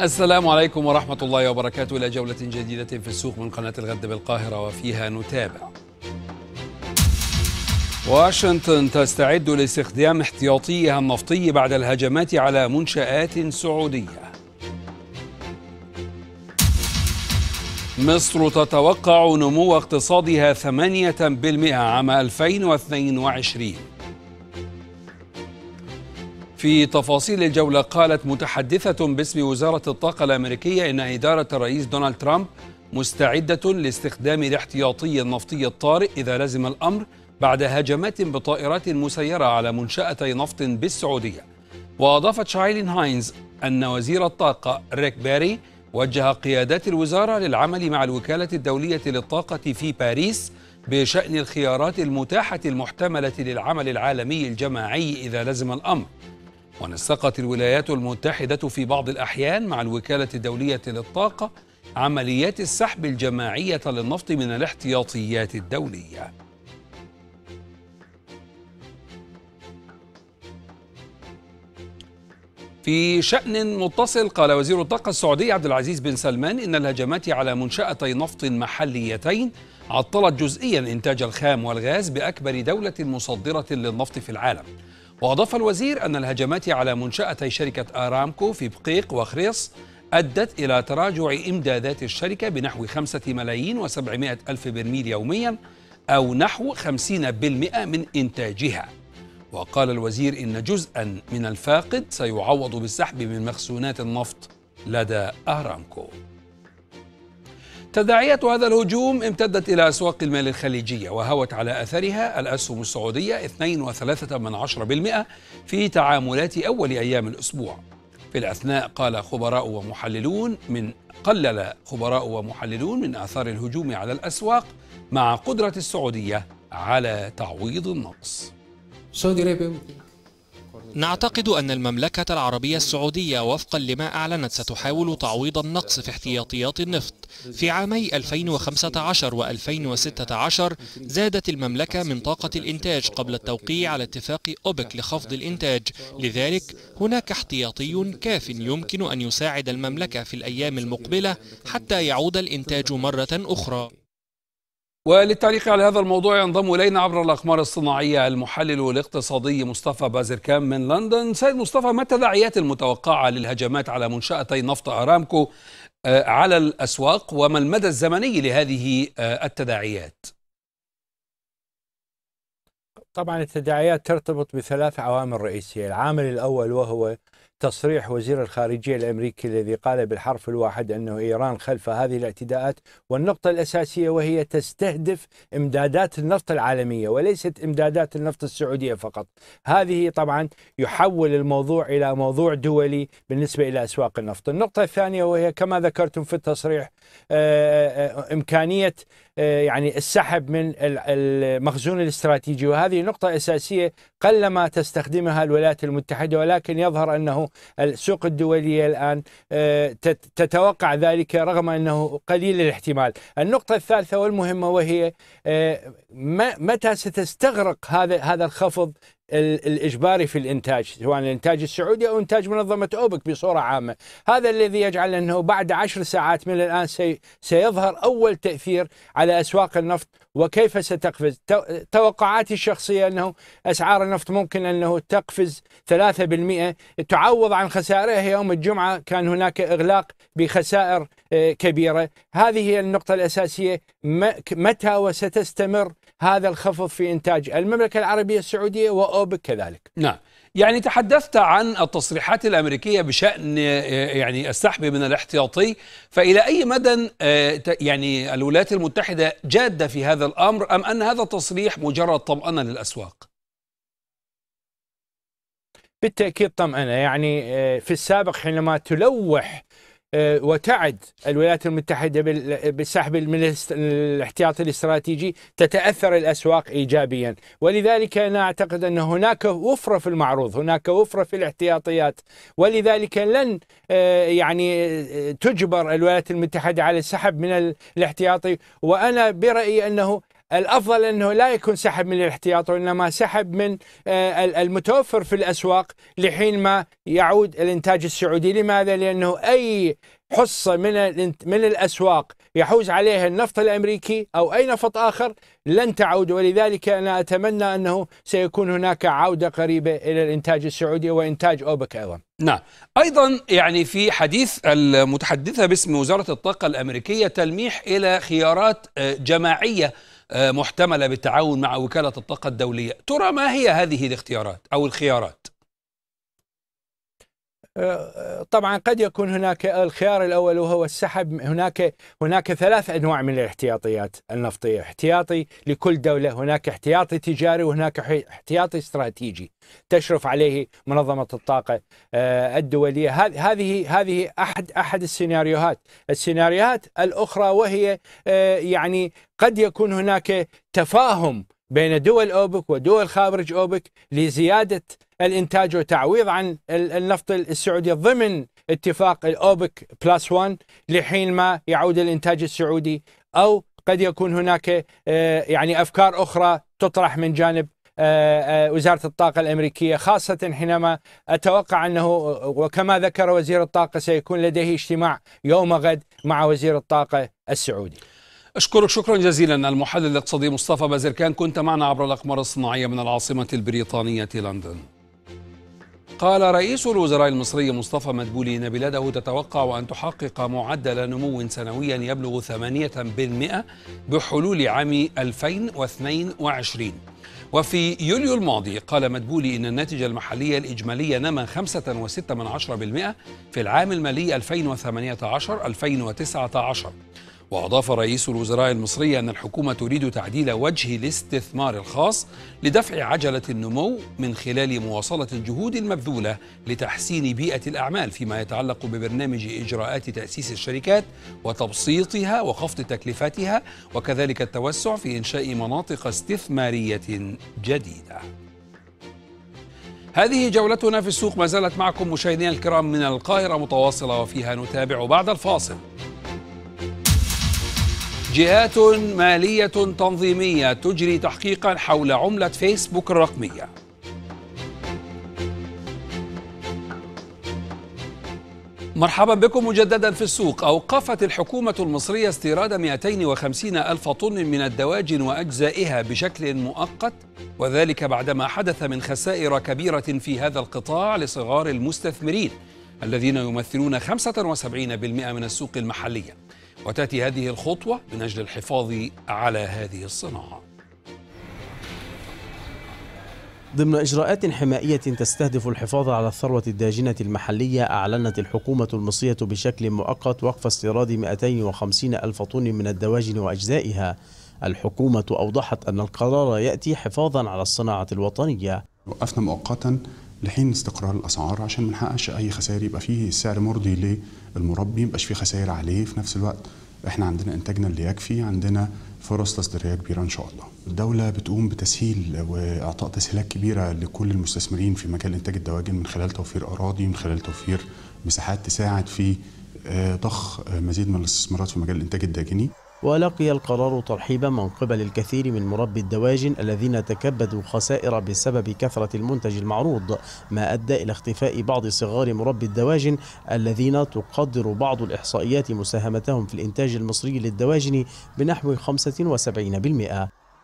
السلام عليكم ورحمة الله وبركاته إلى جولة جديدة في السوق من قناة الغد بالقاهرة وفيها نتابع واشنطن تستعد لاستخدام احتياطيها النفطي بعد الهجمات على منشآت سعودية مصر تتوقع نمو اقتصادها 8% عام 2022 في تفاصيل الجولة قالت متحدثة باسم وزارة الطاقة الأمريكية إن إدارة الرئيس دونالد ترامب مستعدة لاستخدام الاحتياطي النفطي الطارئ إذا لزم الأمر بعد هجمات بطائرات مسيرة على منشأتي نفط بالسعودية وأضافت شايلين هاينز أن وزير الطاقة ريك باري وجه قيادات الوزارة للعمل مع الوكالة الدولية للطاقة في باريس بشأن الخيارات المتاحة المحتملة للعمل العالمي الجماعي إذا لزم الأمر ونسقت الولايات المتحدة في بعض الأحيان مع الوكالة الدولية للطاقة عمليات السحب الجماعية للنفط من الاحتياطيات الدولية. في شأن متصل قال وزير الطاقة السعودي عبد العزيز بن سلمان إن الهجمات على منشأتي نفط محليتين عطلت جزئيا إنتاج الخام والغاز بأكبر دولة مصدرة للنفط في العالم. وأضاف الوزير أن الهجمات على منشأتي شركة أرامكو في بقيق وخريص أدت إلى تراجع إمدادات الشركة بنحو 5 ملايين وسبعمائة ألف برميل يوميا أو نحو 50% من إنتاجها وقال الوزير إن جزءا من الفاقد سيعوض بالسحب من مخزونات النفط لدى أرامكو تداعيات هذا الهجوم امتدت إلى أسواق المال الخليجية وهوت على أثرها الأسهم السعودية 2.3% في تعاملات أول أيام الأسبوع في الأثناء قال خبراء ومحللون من قلل خبراء ومحللون من آثار الهجوم على الأسواق مع قدرة السعودية على تعويض النقص نعتقد أن المملكة العربية السعودية وفقا لما أعلنت ستحاول تعويض النقص في احتياطيات النفط في عامي 2015 و 2016 زادت المملكة من طاقة الإنتاج قبل التوقيع على اتفاق أوبك لخفض الإنتاج لذلك هناك احتياطي كاف يمكن أن يساعد المملكة في الأيام المقبلة حتى يعود الإنتاج مرة أخرى وللتعليق على هذا الموضوع ينضم الينا عبر الاقمار الصناعيه المحلل الاقتصادي مصطفى بازركام من لندن. سيد مصطفى ما التداعيات المتوقعه للهجمات على منشاتي نفط ارامكو آه، على الاسواق وما المدى الزمني لهذه آه، التداعيات؟ طبعا التداعيات ترتبط بثلاث عوامل رئيسيه، العامل الاول وهو تصريح وزير الخارجية الأمريكي الذي قال بالحرف الواحد أنه إيران خلف هذه الاعتداءات والنقطة الأساسية وهي تستهدف إمدادات النفط العالمية وليست إمدادات النفط السعودية فقط هذه طبعا يحول الموضوع إلى موضوع دولي بالنسبة إلى أسواق النفط النقطة الثانية وهي كما ذكرتم في التصريح آه، آه، إمكانية آه، يعني السحب من المخزون الاستراتيجي وهذه نقطة أساسية قلما تستخدمها الولايات المتحدة ولكن يظهر أنه السوق الدولية الآن آه، تتوقع ذلك رغم أنه قليل الاحتمال النقطة الثالثة والمهمة وهي آه، متى ستستغرق هذا هذا الخفض الاجباري في الانتاج سواء الانتاج السعودي او انتاج منظمه اوبك بصوره عامه، هذا الذي يجعل انه بعد عشر ساعات من الان سيظهر اول تاثير على اسواق النفط وكيف ستقفز توقعاتي الشخصية أنه أسعار النفط ممكن أنه تقفز 3% تعوض عن خسائرها يوم الجمعة كان هناك إغلاق بخسائر آه، كبيرة هذه هي النقطة الأساسية متى وستستمر هذا الخفض في إنتاج المملكة العربية السعودية وأوبك كذلك نعم يعني تحدثت عن التصريحات الأمريكية بشأن آه، يعني السحب من الاحتياطي فإلى أي مدى آه، يعني الولايات المتحدة جادة في هذا الأمر أم أن هذا التصريح مجرد طمأنة للأسواق؟ بالتأكيد طمأنة يعني في السابق حينما تلوح آه، وتعد الولايات المتحدة بالسحب من الاحتياطي الاستراتيجي تتأثر الأسواق إيجابيا ولذلك أنا أعتقد أن هناك وفرة في المعروض هناك وفرة في الاحتياطيات ولذلك لن آه، يعني آه، تجبر الولايات المتحدة على السحب من الاحتياطي وأنا برأيي أنه الافضل انه لا يكون سحب من الاحتياط وانما سحب من آه، المتوفر في الاسواق لحين ما يعود الانتاج السعودي لماذا لانه اي حصه من من الاسواق يحوز عليها النفط الامريكي او اي نفط اخر لن تعود ولذلك انا اتمنى انه سيكون هناك عوده قريبه الى الانتاج السعودي وانتاج اوبك ايضا. نعم، ايضا يعني في حديث المتحدثه باسم وزاره الطاقه الامريكيه تلميح الى خيارات آه، جماعيه آه، محتمله بالتعاون مع وكاله الطاقه الدوليه ترى ما هي هذه الاختيارات او الخيارات طبعا قد يكون هناك الخيار الاول وهو السحب هناك هناك ثلاث انواع من الاحتياطيات النفطيه، احتياطي لكل دوله، هناك احتياطي تجاري وهناك احتياطي استراتيجي تشرف عليه منظمه الطاقه آه، الدوليه، هذه هذه احد احد السيناريوهات، السيناريوهات الاخرى وهي آه، يعني قد يكون هناك تفاهم بين دول اوبك ودول خارج اوبك لزياده الإنتاج وتعويض عن النفط السعودي ضمن اتفاق الأوبك بلس 1 لحين ما يعود الإنتاج السعودي أو قد يكون هناك آه، يعني أفكار أخرى تطرح من جانب آه، آه، وزارة الطاقة الأمريكية خاصة حينما أتوقع أنه وكما ذكر وزير الطاقة سيكون لديه اجتماع يوم غد مع وزير الطاقة السعودي أشكرك شكرا جزيلا المحلل الاقتصادي مصطفى بازركان كنت معنا عبر الأقمار الصناعية من العاصمة البريطانية لندن قال رئيس الوزراء المصري مصطفى مدبولي ان بلاده تتوقع ان تحقق معدل نمو سنويا يبلغ 8% بحلول عام 2022 وفي يوليو الماضي قال مدبولي إن الناتج المحلي الإجمالي نما 5.6% في العام المالي 2018-2019 وأضاف رئيس الوزراء المصري أن الحكومة تريد تعديل وجه الاستثمار الخاص لدفع عجلة النمو من خلال مواصلة الجهود المبذولة لتحسين بيئة الأعمال فيما يتعلق ببرنامج إجراءات تأسيس الشركات وتبسيطها وخفض تكلفاتها وكذلك التوسع في إنشاء مناطق استثمارية جديدة. هذه جولتنا في السوق ما زالت معكم مشاهدينا الكرام من القاهرة متواصلة وفيها نتابع بعد الفاصل جهات مالية تنظيمية تجري تحقيقا حول عملة فيسبوك الرقمية مرحبا بكم مجددا في السوق أوقفت الحكومة المصرية استيراد 250 ألف طن من الدواجن وأجزائها بشكل مؤقت وذلك بعدما حدث من خسائر كبيرة في هذا القطاع لصغار المستثمرين الذين يمثلون 75% من السوق المحلية وتأتي هذه الخطوة من أجل الحفاظ على هذه الصناعة ضمن إجراءات حمائية تستهدف الحفاظ على الثروة الداجنة المحلية أعلنت الحكومة المصرية بشكل مؤقت وقف استيراد 250 ألف طن من الدواجن وأجزائها الحكومة أوضحت أن القرار يأتي حفاظا على الصناعة الوطنية وقفنا مؤقتا لحين استقرار الأسعار عشان ما نحققش أي خسائر يبقى فيه سعر مرضي المربي مبقاش فيه خسائر عليه في نفس الوقت احنا عندنا انتاجنا اللي يكفي عندنا فرص تصديريه كبيره ان شاء الله. الدوله بتقوم بتسهيل واعطاء تسهيلات كبيره لكل المستثمرين في مجال انتاج الدواجن من خلال توفير اراضي من خلال توفير مساحات تساعد في ضخ آه، آه، مزيد من الاستثمارات في مجال الانتاج الداجني. ولقي القرار ترحيبا من قبل الكثير من مربي الدواجن الذين تكبدوا خسائر بسبب كثرة المنتج المعروض ما أدى إلى اختفاء بعض صغار مربي الدواجن الذين تقدر بعض الإحصائيات مساهمتهم في الإنتاج المصري للدواجن بنحو 75%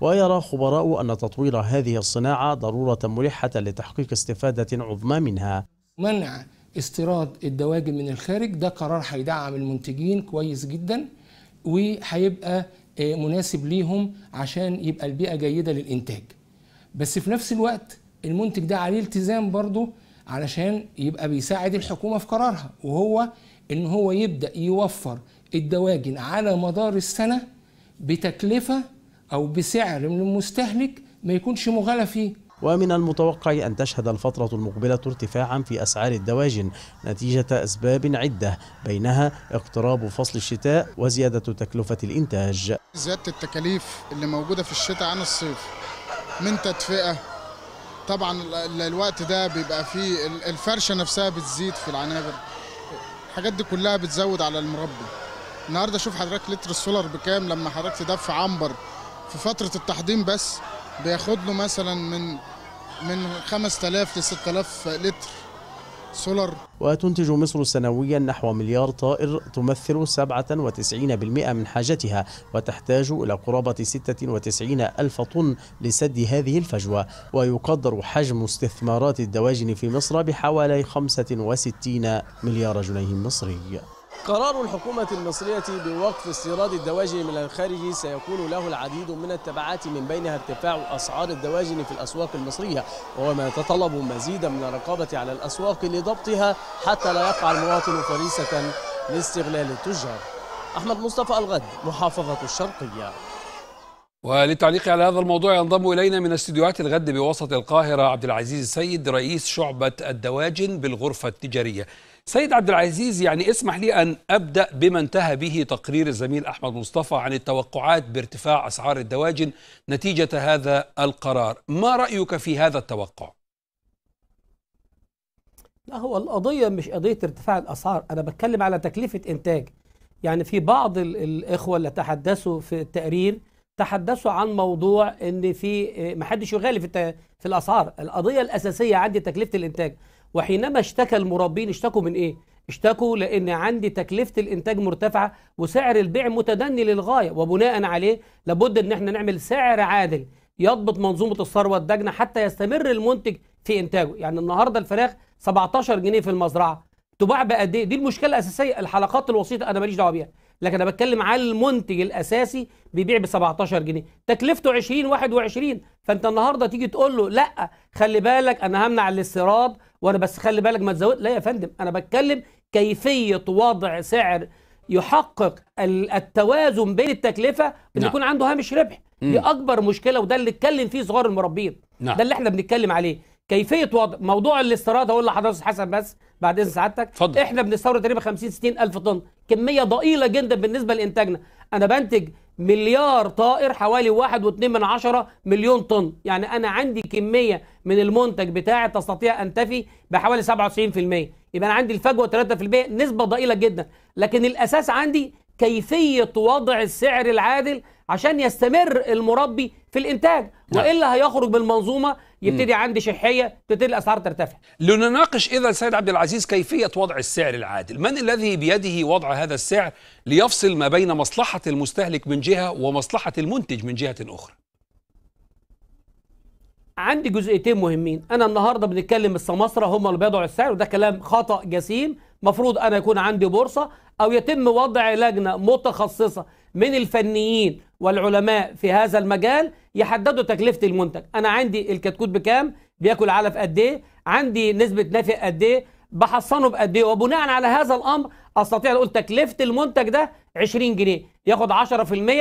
ويرى خبراء أن تطوير هذه الصناعة ضرورة ملحة لتحقيق استفادة عظمى منها منع استيراد الدواجن من الخارج ده قرار هيدعم المنتجين كويس جداً وهيبقى آه، مناسب ليهم عشان يبقى البيئه جيده للانتاج بس في نفس الوقت المنتج ده عليه التزام برضه علشان يبقى بيساعد الحكومه في قرارها وهو ان هو يبدا يوفر الدواجن على مدار السنه بتكلفه او بسعر من المستهلك ما يكونش مغلى فيه ومن المتوقع أن تشهد الفترة المقبلة ارتفاعا في أسعار الدواجن نتيجة أسباب عدة بينها اقتراب فصل الشتاء وزيادة تكلفة الإنتاج زيادة التكاليف اللي موجودة في الشتاء عن الصيف من تدفئة طبعا الوقت ده بيبقى فيه الفرشة نفسها بتزيد في العنابر الحاجات دي كلها بتزود على المربي النهارده شوف حضرتك لتر السولر بكام لما حضرتك تدفع عنبر في فترة التحضين بس بياخد له مثلا من من 5000 ل 6000 لتر سولر وتنتج مصر سنويا نحو مليار طائر تمثل 97% من حاجتها وتحتاج إلى قرابة 96 ألف طن لسد هذه الفجوة ويقدر حجم استثمارات الدواجن في مصر بحوالي 65 مليار جنيه مصري قرار الحكومة المصرية بوقف استيراد الدواجن من الخارج سيكون له العديد من التبعات من بينها ارتفاع أسعار الدواجن في الأسواق المصرية وهو ما يتطلب مزيدا من الرقابة على الأسواق لضبطها حتى لا يقع المواطن فريسة لاستغلال التجار أحمد مصطفى الغد محافظة الشرقية وللتعليق على هذا الموضوع ينضم الينا من استديوهات الغد بوسط القاهره عبد العزيز السيد رئيس شعبه الدواجن بالغرفه التجاريه. سيد عبد العزيز يعني اسمح لي ان ابدا بما انتهى به تقرير الزميل احمد مصطفى عن التوقعات بارتفاع اسعار الدواجن نتيجه هذا القرار، ما رايك في هذا التوقع؟ لا هو القضيه مش قضيه ارتفاع الاسعار، انا بتكلم على تكلفه انتاج. يعني في بعض الاخوه اللي تحدثوا في التقرير تحدثوا عن موضوع ان في إيه، ما حدش يغالي في في الاسعار القضيه الاساسيه عندي تكلفه الانتاج وحينما اشتكى المربين اشتكوا من ايه اشتكوا لان عندي تكلفه الانتاج مرتفعه وسعر البيع متدني للغايه وبناء عليه لابد ان احنا نعمل سعر عادل يضبط منظومه الثروه الداجنه حتى يستمر المنتج في انتاجه يعني النهارده الفراخ 17 جنيه في المزرعه تباع بقد ايه دي المشكله الاساسيه الحلقات الوسيطه انا ماليش دعوه بيها لكن انا بتكلم على المنتج الاساسي بيبيع ب 17 جنيه تكلفته 20 21 فانت النهارده تيجي تقول له لا خلي بالك انا همنع الاستيراد وانا بس خلي بالك ما تزود لا يا فندم انا بتكلم كيفيه وضع سعر يحقق التوازن بين التكلفه ان نعم. يكون عنده هامش ربح دي اكبر مشكله وده اللي اتكلم فيه صغار المربين نعم. ده اللي احنا بنتكلم عليه كيفيه وضع موضوع الاستيراد هقول لحضرتك حسن بس بعد اذن سعادتك فضل. احنا بنستورد تقريبا 50 60 الف طن كميه ضئيله جدا بالنسبه لانتاجنا انا بنتج مليار طائر حوالي واحد من عشرة مليون طن يعني أنا عندي كمية من المنتج بتاعي تستطيع أن تفي بحوالي 97% يبقى أنا عندي الفجوة 3% نسبة ضئيلة جدا لكن الأساس عندي كيفية وضع السعر العادل عشان يستمر المربي في الانتاج نعم. والا هيخرج بالمنظومه يبتدي عندي شحيه تبتدي الاسعار ترتفع لنناقش اذا سيد عبد العزيز كيفيه وضع السعر العادل من الذي بيده وضع هذا السعر ليفصل ما بين مصلحه المستهلك من جهه ومصلحه المنتج من جهه اخرى عندي جزئيتين مهمين انا النهارده بنتكلم السماسره هم اللي بيضعوا السعر وده كلام خطا جسيم مفروض انا يكون عندي بورصه او يتم وضع لجنه متخصصه من الفنيين والعلماء في هذا المجال يحددوا تكلفة المنتج أنا عندي الكتكوت بكام بياكل علف قد إيه عندي نسبة نافق قد إيه بحصنه بقد إيه وبناء على هذا الأمر أستطيع أقول تكلفة المنتج ده 20 جنيه ياخد 10%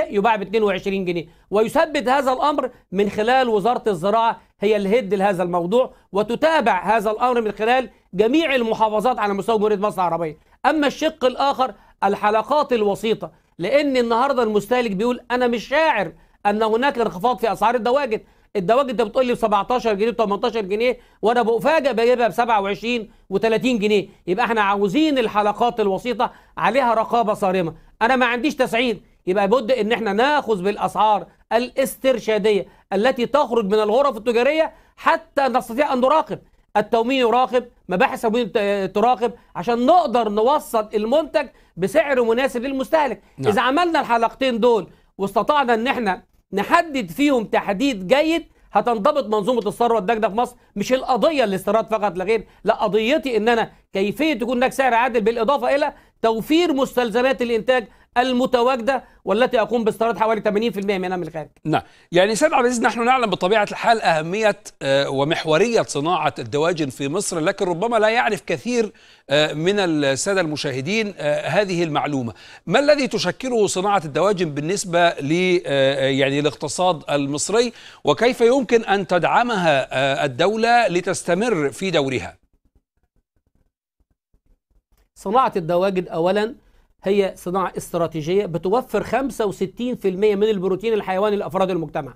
يباع ب 22 جنيه ويثبت هذا الأمر من خلال وزارة الزراعة هي الهيد لهذا الموضوع وتتابع هذا الأمر من خلال جميع المحافظات على مستوى جمهورية مصر العربية أما الشق الآخر الحلقات الوسيطة لأن النهاردة المستهلك بيقول أنا مش شاعر أن هناك انخفاض في أسعار الدواجن الدواجن أنت بتقول لي ب 17 جنيه ب 18 جنيه وأنا بفاجئ بجيبها ب 27 و30 جنيه يبقى احنا عاوزين الحلقات الوسيطة عليها رقابة صارمة أنا ما عنديش تسعير يبقى بد ان احنا ناخذ بالاسعار الاسترشاديه التي تخرج من الغرف التجاريه حتى نستطيع ان نراقب التموين يراقب مباحث التموين تراقب عشان نقدر نوصل المنتج بسعر مناسب للمستهلك نعم. اذا عملنا الحلقتين دول واستطعنا ان احنا نحدد فيهم تحديد جيد هتنضبط منظومه الثروه الداخله في مصر مش القضيه الاستيراد فقط لا غير لا قضيتي ان انا كيفيه تكون هناك سعر عادل بالاضافه الى توفير مستلزمات الانتاج المتواجده والتي يقوم باستيراد حوالي 80% منها من الخارج. نعم، يعني سيد عبد العزيز نحن نعلم بطبيعه الحال اهميه آه، ومحوريه صناعه الدواجن في مصر لكن ربما لا يعرف كثير آه، من الساده المشاهدين آه، هذه المعلومه. ما الذي تشكله صناعه الدواجن بالنسبه ل يعني الاقتصاد المصري وكيف يمكن ان تدعمها الدوله لتستمر في دورها؟ صناعه الدواجن اولا هي صناعة استراتيجية بتوفر 65% من البروتين الحيواني لأفراد المجتمع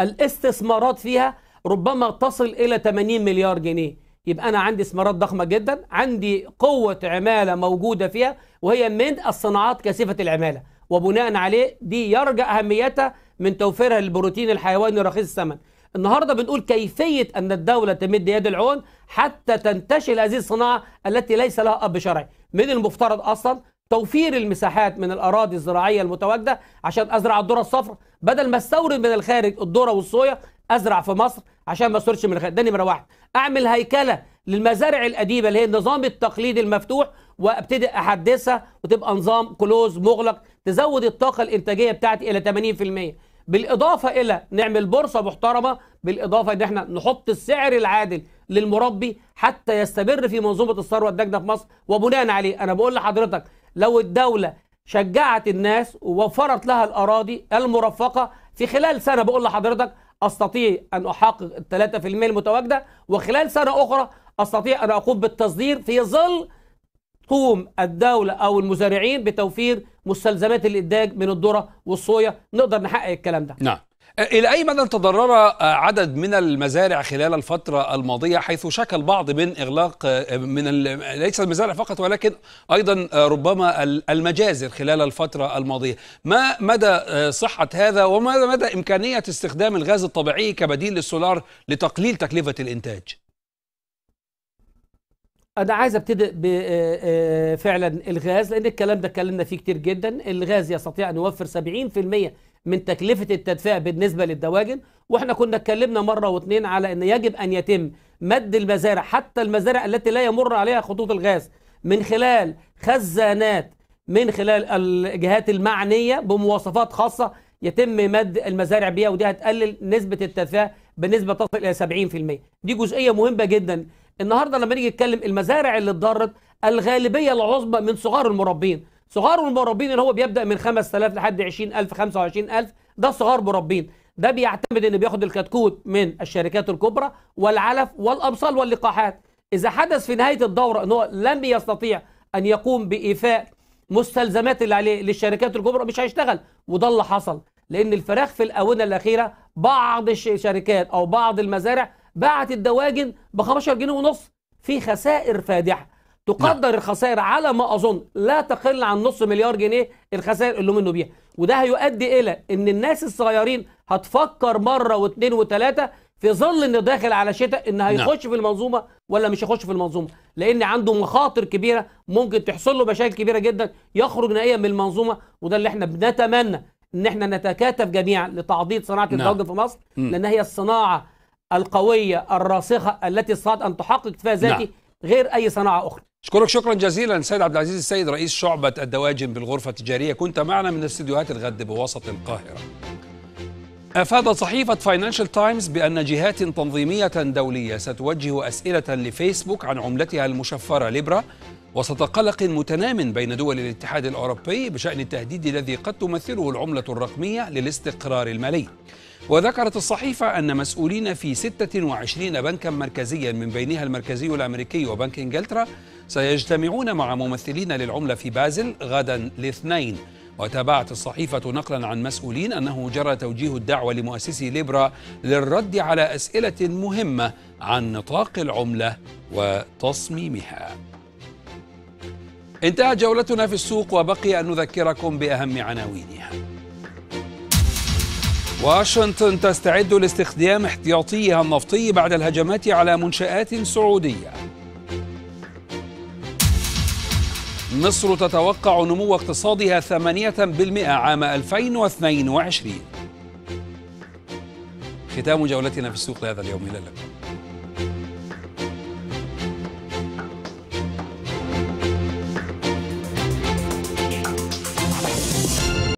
الاستثمارات فيها ربما تصل إلى 80 مليار جنيه يبقى أنا عندي استثمارات ضخمة جدا عندي قوة عمالة موجودة فيها وهي من الصناعات كثيفة العمالة وبناء عليه دي يرجع أهميتها من توفيرها للبروتين الحيواني رخيص الثمن النهارده بنقول كيفيه ان الدوله تمد يد العون حتى تنتشل هذه الصناعه التي ليس لها اب شرعي من المفترض اصلا توفير المساحات من الاراضي الزراعيه المتواجده عشان ازرع الذره الصفراء بدل ما استورد من الخارج الذره والصويا ازرع في مصر عشان ما استوردش من الخارج ده نمره واحد اعمل هيكله للمزارع الاديبه اللي هي النظام التقليدي المفتوح وابتدي احدثها وتبقى نظام كلوز مغلق تزود الطاقه الانتاجيه بتاعتي الى 80% بالاضافه الى نعمل بورصه محترمه بالاضافه ان احنا نحط السعر العادل للمربي حتى يستمر في منظومه الثروه الداجنه في مصر وبناء عليه انا بقول لحضرتك لو الدولة شجعت الناس ووفرت لها الأراضي المرفقة في خلال سنة بقول لحضرتك أستطيع أن أحقق الثلاثة في المية المتواجدة وخلال سنة أخرى أستطيع أن أقوم بالتصدير في ظل تقوم الدولة أو المزارعين بتوفير مستلزمات الإنتاج من الذرة والصويا نقدر نحقق الكلام ده نعم إلى أي مدى تضرر عدد من المزارع خلال الفترة الماضية حيث شكى البعض من إغلاق من ليس المزارع فقط ولكن أيضا ربما المجازر خلال الفترة الماضية ما مدى صحة هذا وما مدى إمكانية استخدام الغاز الطبيعي كبديل للسولار لتقليل تكلفة الإنتاج؟ انا عايز ابتدئ بفعلا آه، آه، الغاز لان الكلام ده اتكلمنا فيه كتير جدا الغاز يستطيع ان يوفر 70% من تكلفة التدفئة بالنسبة للدواجن واحنا كنا اتكلمنا مرة واثنين على ان يجب ان يتم مد المزارع حتى المزارع التي لا يمر عليها خطوط الغاز من خلال خزانات من خلال الجهات المعنية بمواصفات خاصة يتم مد المزارع بيها ودي هتقلل نسبة التدفئة بنسبة تصل إلى 70% دي جزئية مهمة جدا النهاردة لما نيجي نتكلم المزارع اللي اتضرت الغالبية العظمى من صغار المربين صغار المربين اللي هو بيبدا من 5000 لحد 20000 25000 ده صغار مربين ده بيعتمد ان بياخد الكتكوت من الشركات الكبرى والعلف والابصال واللقاحات اذا حدث في نهايه الدوره ان هو لم يستطيع ان يقوم بايفاء مستلزمات اللي عليه للشركات الكبرى مش هيشتغل وده اللي حصل لان الفراخ في الاونه الاخيره بعض الشركات او بعض المزارع باعت الدواجن ب 15 جنيه ونص في خسائر فادحه تقدر نعم. الخسائر على ما اظن لا تقل عن نص مليار جنيه الخسائر اللي منه بيها وده هيؤدي الى ان الناس الصغيرين هتفكر مره واثنين وثلاثه في ظل انه داخل على شتاء ان نعم. هيخش نعم. في المنظومه ولا مش هيخش في المنظومه لان عنده مخاطر كبيره ممكن تحصل له مشاكل كبيره جدا يخرج نهائيا من المنظومه وده اللي احنا بنتمنى ان احنا نتكاتف جميعا لتعضيد صناعه نعم. التوجه في مصر م. لان هي الصناعه القويه الراسخه التي استطاعت ان تحقق اكتفاء ذاتي نعم. غير اي صناعه اخرى أشكرك شكرا جزيلا سيد عبد العزيز السيد رئيس شعبة الدواجن بالغرفة التجارية كنت معنا من استديوهات الغد بوسط القاهرة أفادت صحيفة فاينانشال تايمز بأن جهات تنظيمية دولية ستوجه أسئلة لفيسبوك عن عملتها المشفرة ليبرا وسط قلق متنام بين دول الاتحاد الاوروبي بشان التهديد الذي قد تمثله العمله الرقميه للاستقرار المالي. وذكرت الصحيفه ان مسؤولين في 26 بنكا مركزيا من بينها المركزي الامريكي وبنك انجلترا سيجتمعون مع ممثلين للعمله في بازل غدا الاثنين. وتابعت الصحيفة نقلا عن مسؤولين أنه جرى توجيه الدعوة لمؤسسي ليبرا للرد على أسئلة مهمة عن نطاق العملة وتصميمها انتهت جولتنا في السوق وبقي أن نذكركم بأهم عناوينها واشنطن تستعد لاستخدام احتياطيها النفطي بعد الهجمات على منشآت سعودية مصر تتوقع نمو اقتصادها 8% عام 2022 ختام جولتنا في السوق لهذا اليوم إلى اللقاء